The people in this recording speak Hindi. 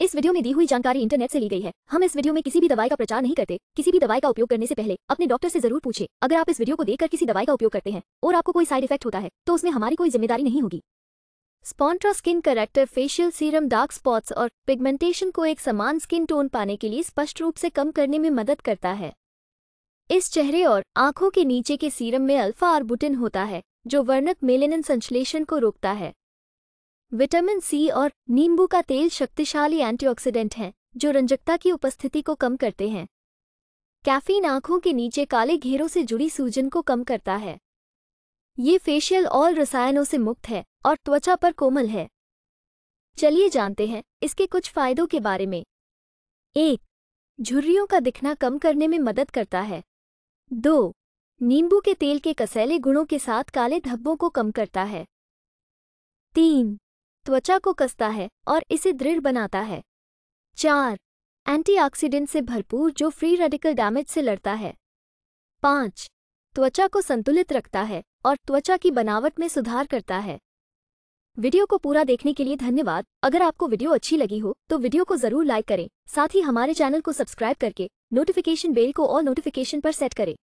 इस वीडियो में दी हुई जानकारी इंटरनेट से ली गई है हम इस वीडियो में किसी भी दवाई का प्रचार नहीं करते किसी भी दवाई का उपयोग करने से पहले अपने डॉक्टर से जरूर पूछे अगर आप इस वीडियो को देखकर किसी दवाई का उपयोग करते हैं और आपको कोई साइड इफेक्ट होता है तो उसमें हमारी कोई जिम्मेदारी नहीं होगी स्पॉन्ट्रा skin corrector facial serum dark spots और पिगमेंटेशन को एक समान स्किन टोन पाने के लिए स्पष्ट रूप से कम करने में मदद करता है इस चेहरे और आंखों के नीचे के सीरम में अल्फा आर्बुटिन होता है जो वर्णक मेलेनिन संश्लेषण को रोकता है विटामिन सी और नींबू का तेल शक्तिशाली एंटीऑक्सीडेंट हैं जो रंजकता की उपस्थिति को कम करते हैं कैफीन आंखों के नीचे काले घेरों से जुड़ी सूजन को कम करता है ये फेशियल और रसायनों से मुक्त है और त्वचा पर कोमल है चलिए जानते हैं इसके कुछ फायदों के बारे में एक झुर्रियों का दिखना कम करने में मदद करता है दो नींबू के तेल के कसैले गुणों के साथ काले धब्बों को कम करता है तीन त्वचा को कसता है और इसे दृढ़ बनाता है चार एंटीऑक्सीडेंट से भरपूर जो फ्री रेडिकल डैमेज से लड़ता है पाँच त्वचा को संतुलित रखता है और त्वचा की बनावट में सुधार करता है वीडियो को पूरा देखने के लिए धन्यवाद अगर आपको वीडियो अच्छी लगी हो तो वीडियो को जरूर लाइक करें साथ ही हमारे चैनल को सब्सक्राइब करके नोटिफिकेशन बेल को और नोटिफिकेशन पर सेट करें